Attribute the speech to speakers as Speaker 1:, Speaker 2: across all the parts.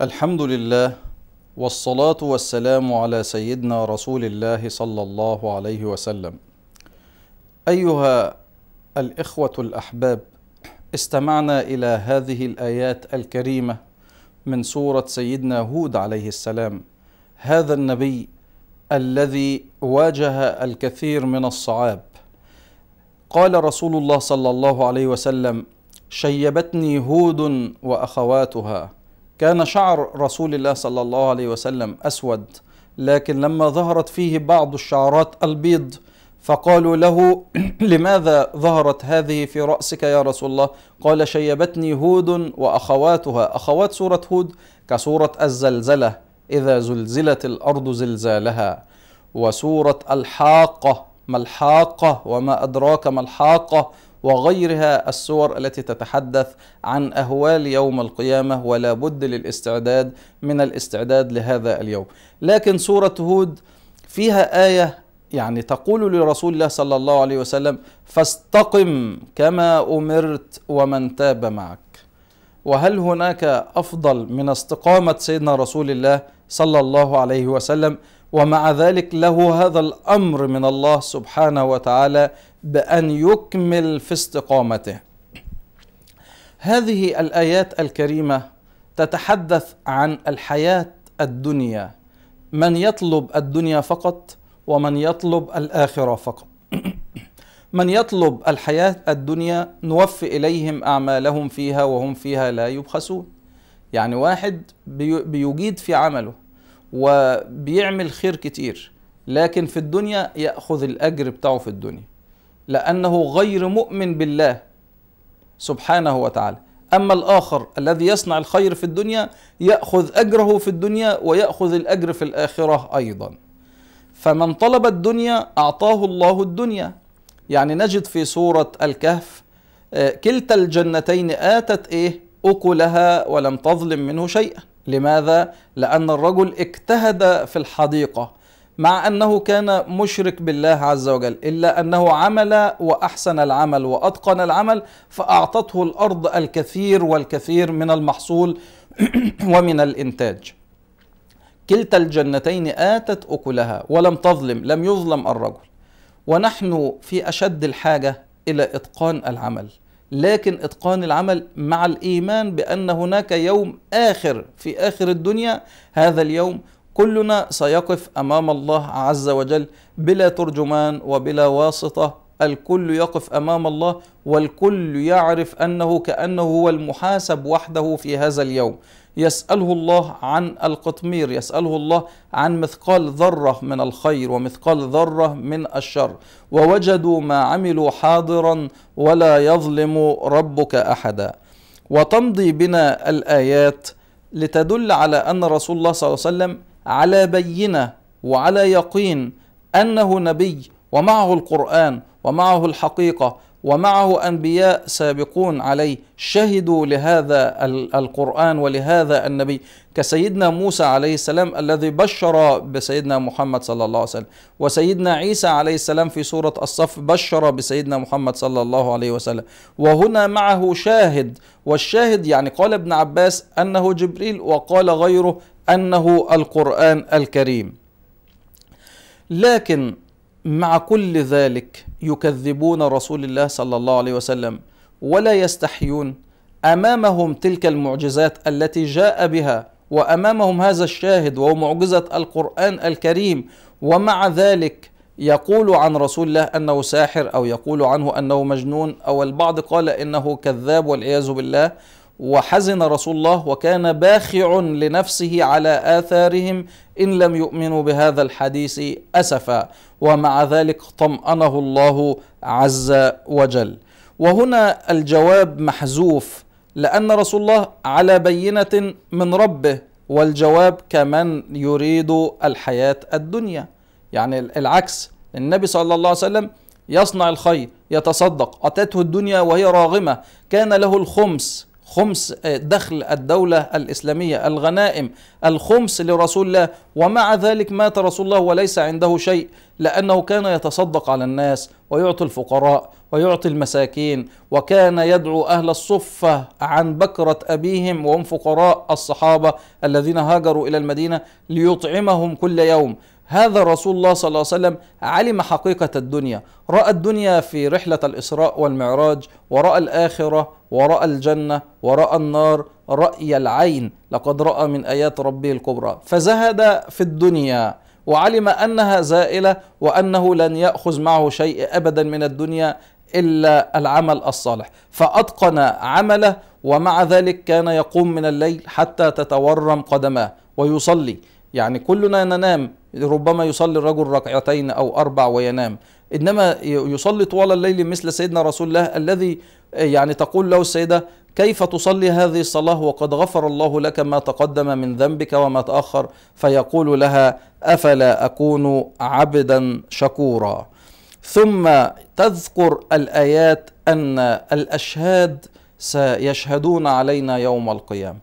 Speaker 1: الحمد لله والصلاة والسلام على سيدنا رسول الله صلى الله عليه وسلم. أيها الإخوة الأحباب، استمعنا إلى هذه الآيات الكريمة من سورة سيدنا هود عليه السلام، هذا النبي الذي واجه الكثير من الصعاب. قال رسول الله صلى الله عليه وسلم: شيبتني هود وأخواتها كان شعر رسول الله صلى الله عليه وسلم أسود لكن لما ظهرت فيه بعض الشعرات البيض فقالوا له لماذا ظهرت هذه في رأسك يا رسول الله قال شيبتني هود وأخواتها أخوات سورة هود كسورة الزلزلة إذا زلزلت الأرض زلزالها وسورة الحاقة ما الحاقة وما أدراك ما الحاقة وغيرها السور التي تتحدث عن أهوال يوم القيامة ولا بد للاستعداد من الاستعداد لهذا اليوم لكن سورة هود فيها آية يعني تقول لرسول الله صلى الله عليه وسلم فاستقم كما أمرت ومن تاب معك وهل هناك أفضل من استقامة سيدنا رسول الله صلى الله عليه وسلم ومع ذلك له هذا الامر من الله سبحانه وتعالى بان يكمل في استقامته هذه الايات الكريمه تتحدث عن الحياه الدنيا من يطلب الدنيا فقط ومن يطلب الاخره فقط من يطلب الحياه الدنيا نوفي اليهم اعمالهم فيها وهم فيها لا يبخسون يعني واحد بيجيد في عمله وبيعمل خير كتير لكن في الدنيا ياخذ الاجر بتاعه في الدنيا لانه غير مؤمن بالله سبحانه وتعالى اما الاخر الذي يصنع الخير في الدنيا ياخذ اجره في الدنيا وياخذ الاجر في الاخره ايضا فمن طلب الدنيا اعطاه الله الدنيا يعني نجد في سوره الكهف آه، كلتا الجنتين اتت ايه اكلها ولم تظلم منه شيئا لماذا؟ لأن الرجل اجتهد في الحديقة مع أنه كان مشرك بالله عز وجل إلا أنه عمل وأحسن العمل وأتقن العمل فأعطته الأرض الكثير والكثير من المحصول ومن الإنتاج كلتا الجنتين آتت أكلها ولم تظلم لم يظلم الرجل ونحن في أشد الحاجة إلى إتقان العمل لكن اتقان العمل مع الايمان بان هناك يوم اخر في اخر الدنيا هذا اليوم كلنا سيقف امام الله عز وجل بلا ترجمان وبلا واسطه الكل يقف امام الله والكل يعرف انه كانه هو المحاسب وحده في هذا اليوم يساله الله عن القطمير يساله الله عن مثقال ذره من الخير ومثقال ذره من الشر ووجدوا ما عملوا حاضرا ولا يظلم ربك احدا وتمضي بنا الايات لتدل على ان رسول الله صلى الله عليه وسلم على بينه وعلى يقين انه نبي ومعه القران ومعه الحقيقه ومعه انبياء سابقون عليه شهدوا لهذا القران ولهذا النبي كسيدنا موسى عليه السلام الذي بشر بسيدنا محمد صلى الله عليه وسلم وسيدنا عيسى عليه السلام في سوره الصف بشر بسيدنا محمد صلى الله عليه وسلم وهنا معه شاهد والشاهد يعني قال ابن عباس انه جبريل وقال غيره انه القران الكريم لكن مع كل ذلك يكذبون رسول الله صلى الله عليه وسلم ولا يستحيون امامهم تلك المعجزات التي جاء بها وامامهم هذا الشاهد وهو معجزه القران الكريم ومع ذلك يقول عن رسول الله انه ساحر او يقول عنه انه مجنون او البعض قال انه كذاب والعياذ بالله وحزن رسول الله وكان باخع لنفسه على آثارهم إن لم يؤمنوا بهذا الحديث أسفا ومع ذلك طمأنه الله عز وجل وهنا الجواب محذوف لأن رسول الله على بينة من ربه والجواب كمن يريد الحياة الدنيا يعني العكس النبي صلى الله عليه وسلم يصنع الخير يتصدق أتته الدنيا وهي راغمة كان له الخمس خمس آه، دخل الدولة الإسلامية الغنائم الخمس لرسول الله ومع ذلك مات رسول الله وليس عنده شيء لأنه كان يتصدق على الناس ويعطي الفقراء ويعطي المساكين وكان يدعو أهل الصفة عن بكرة أبيهم وهم فقراء الصحابة الذين هاجروا إلى المدينة ليطعمهم كل يوم هذا رسول الله صلى الله عليه وسلم علم حقيقة الدنيا رأى الدنيا في رحلة الإسراء والمعراج ورأى الآخرة ورأى الجنة ورأى النار رأي العين لقد رأى من آيات ربه الكبرى فزهد في الدنيا وعلم أنها زائلة وأنه لن يأخذ معه شيء أبدا من الدنيا إلا العمل الصالح فأتقن عمله ومع ذلك كان يقوم من الليل حتى تتورم قدماه ويصلي يعني كلنا ننام ربما يصلي الرجل ركعتين أو أربع وينام إنما يصلي طوال الليل مثل سيدنا رسول الله الذي يعني تقول له السيدة كيف تصلي هذه الصلاة وقد غفر الله لك ما تقدم من ذنبك وما تأخر فيقول لها أفلا أكون عبدا شكورا ثم تذكر الآيات أن الأشهاد سيشهدون علينا يوم القيامة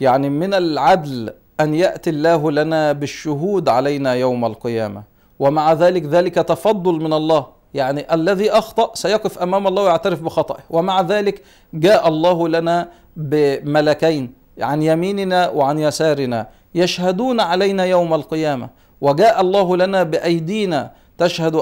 Speaker 1: يعني من العدل أن يأتي الله لنا بالشهود علينا يوم القيامة ومع ذلك ذلك تفضل من الله يعني الذي أخطأ سيقف أمام الله ويعترف بخطأه ومع ذلك جاء الله لنا بملكين عن يميننا وعن يسارنا يشهدون علينا يوم القيامة وجاء الله لنا بأيدينا تشهد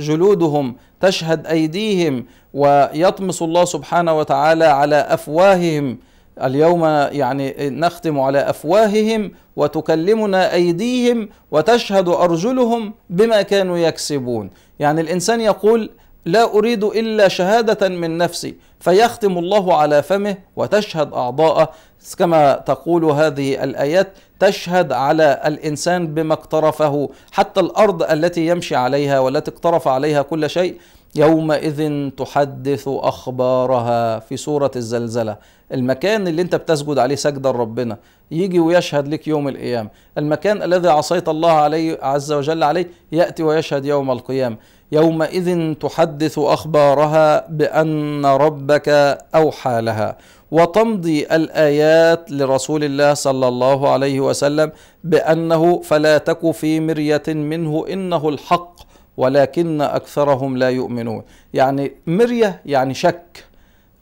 Speaker 1: جلودهم تشهد أيديهم ويطمس الله سبحانه وتعالى على أفواههم اليوم يعني نختم على افواههم وتكلمنا ايديهم وتشهد ارجلهم بما كانوا يكسبون يعني الانسان يقول لا اريد الا شهاده من نفسي فيختم الله على فمه وتشهد اعضاءه كما تقول هذه الايات تشهد على الانسان بما اقترفه حتى الارض التي يمشي عليها والتي اقترف عليها كل شيء يومئذ تحدث اخبارها في سوره الزلزله المكان اللي انت بتسجد عليه سجدا ربنا يجي ويشهد لك يوم القيامه المكان الذي عصيت الله عليه عز وجل عليه ياتي ويشهد يوم القيامه يومئذ تحدث اخبارها بان ربك اوحى لها وتمضي الايات لرسول الله صلى الله عليه وسلم بانه فلا تك في مريه منه انه الحق ولكن أكثرهم لا يؤمنون يعني مرية يعني شك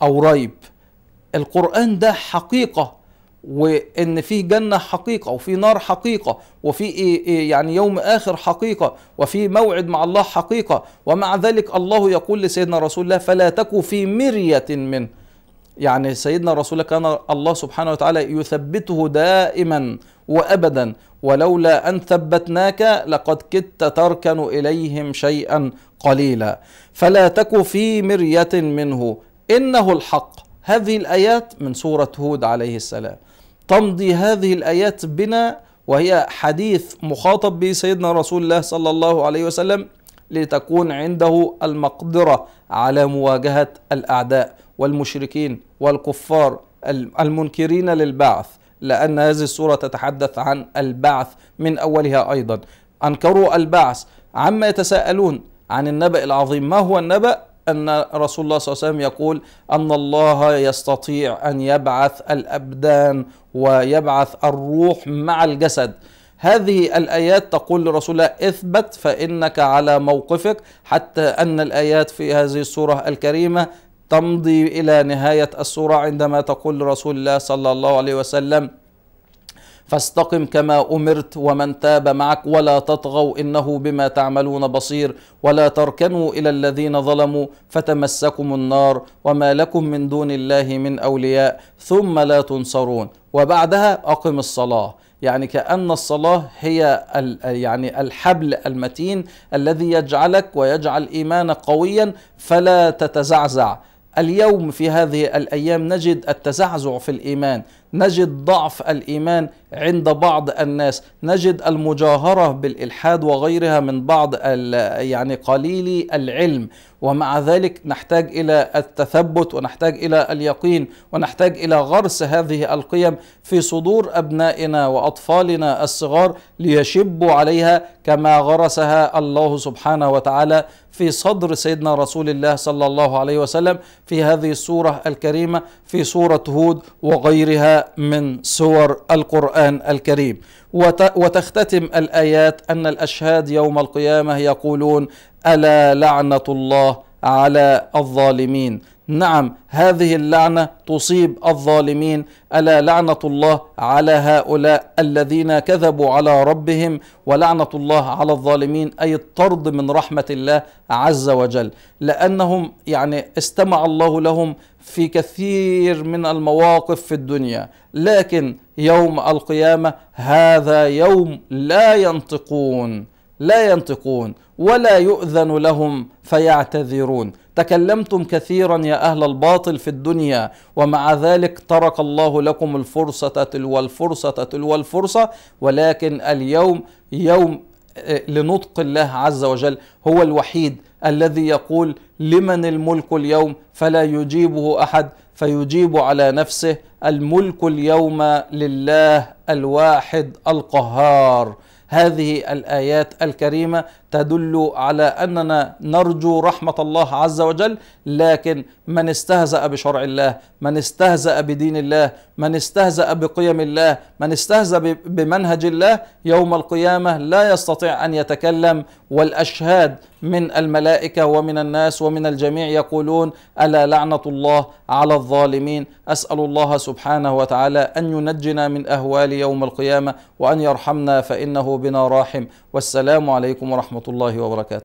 Speaker 1: أو ريب القرآن ده حقيقة وان في جنه حقيقه وفي نار حقيقه وفي إيه، إيه، يعني يوم اخر حقيقه وفي موعد مع الله حقيقه ومع ذلك الله يقول لسيدنا رسول الله فلا تكو في مريه منه يعني سيدنا رسول الله كان الله سبحانه وتعالى يثبته دائما وأبدا ولولا أن ثبتناك لقد كدت تركن إليهم شيئا قليلا فلا تك في مرية منه إنه الحق هذه الآيات من سورة هود عليه السلام تمضي هذه الآيات بنا وهي حديث مخاطب به سيدنا رسول الله صلى الله عليه وسلم لتكون عنده المقدرة على مواجهة الأعداء والمشركين والكفار المنكرين للبعث لأن هذه السورة تتحدث عن البعث من أولها أيضا أنكروا البعث عما يتساءلون عن النبأ العظيم ما هو النبأ أن رسول الله صلى الله عليه وسلم يقول أن الله يستطيع أن يبعث الأبدان ويبعث الروح مع الجسد هذه الآيات تقول لرسول الله اثبت فإنك على موقفك حتى أن الآيات في هذه السورة الكريمة تمضي الى نهايه السوره عندما تقول رسول الله صلى الله عليه وسلم فاستقم كما امرت ومن تاب معك ولا تطغوا انه بما تعملون بصير ولا تركنوا الى الذين ظلموا فتمسكم النار وما لكم من دون الله من اولياء ثم لا تنصرون وبعدها اقم الصلاه يعني كأن الصلاة هي يعني الحبل المتين الذي يجعلك ويجعل إيمانك قويا فلا تتزعزع اليوم في هذه الايام نجد التزعزع في الايمان نجد ضعف الايمان عند بعض الناس نجد المجاهرة بالإلحاد وغيرها من بعض يعني قليلي العلم ومع ذلك نحتاج إلى التثبت ونحتاج إلى اليقين ونحتاج إلى غرس هذه القيم في صدور أبنائنا وأطفالنا الصغار ليشبوا عليها كما غرسها الله سبحانه وتعالى في صدر سيدنا رسول الله صلى الله عليه وسلم في هذه السورة الكريمة في سورة هود وغيرها من سور القرآن القرآن الكريم وتختتم الآيات أن الأشهاد يوم القيامة يقولون ألا لعنة الله على الظالمين نعم هذه اللعنه تصيب الظالمين الا لعنه الله على هؤلاء الذين كذبوا على ربهم ولعنه الله على الظالمين اي الطرد من رحمه الله عز وجل لانهم يعني استمع الله لهم في كثير من المواقف في الدنيا لكن يوم القيامه هذا يوم لا ينطقون لا ينطقون ولا يؤذن لهم فيعتذرون تكلمتم كثيرا يا اهل الباطل في الدنيا ومع ذلك ترك الله لكم الفرصه تلو الفرصه تلو الفرصه ولكن اليوم يوم آه، لنطق الله عز وجل هو الوحيد الذي يقول لمن الملك اليوم فلا يجيبه احد فيجيب على نفسه الملك اليوم لله الواحد القهار هذه الايات الكريمه تدل على اننا نرجو رحمه الله عز وجل لكن من استهزا بشرع الله من استهزا بدين الله من استهزا بقيم الله من استهزا بمنهج الله يوم القيامه لا يستطيع ان يتكلم والاشهاد من الملائكة ومن الناس ومن الجميع يقولون ألا لعنة الله على الظالمين أسأل الله سبحانه وتعالى أن ينجنا من أهوال يوم القيامة وأن يرحمنا فإنه بنا راحم والسلام عليكم ورحمة الله وبركاته